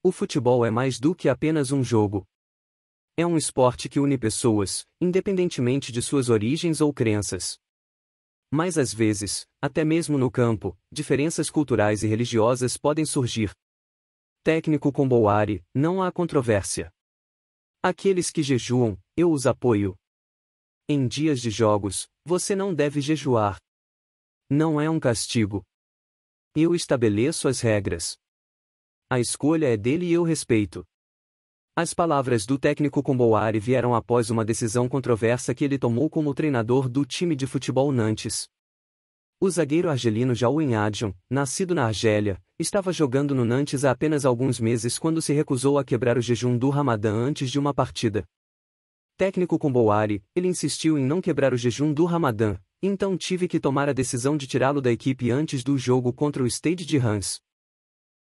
O futebol é mais do que apenas um jogo. É um esporte que une pessoas, independentemente de suas origens ou crenças. Mas às vezes, até mesmo no campo, diferenças culturais e religiosas podem surgir. Técnico com Boari, não há controvérsia. Aqueles que jejuam, eu os apoio. Em dias de jogos, você não deve jejuar. Não é um castigo. Eu estabeleço as regras. A escolha é dele e eu respeito. As palavras do técnico Comboari vieram após uma decisão controversa que ele tomou como treinador do time de futebol Nantes. O zagueiro argelino Jaouen Adjon, nascido na Argélia, estava jogando no Nantes há apenas alguns meses quando se recusou a quebrar o jejum do Ramadã antes de uma partida. Técnico Comboari, ele insistiu em não quebrar o jejum do Ramadã, então tive que tomar a decisão de tirá-lo da equipe antes do jogo contra o Stade de Reims.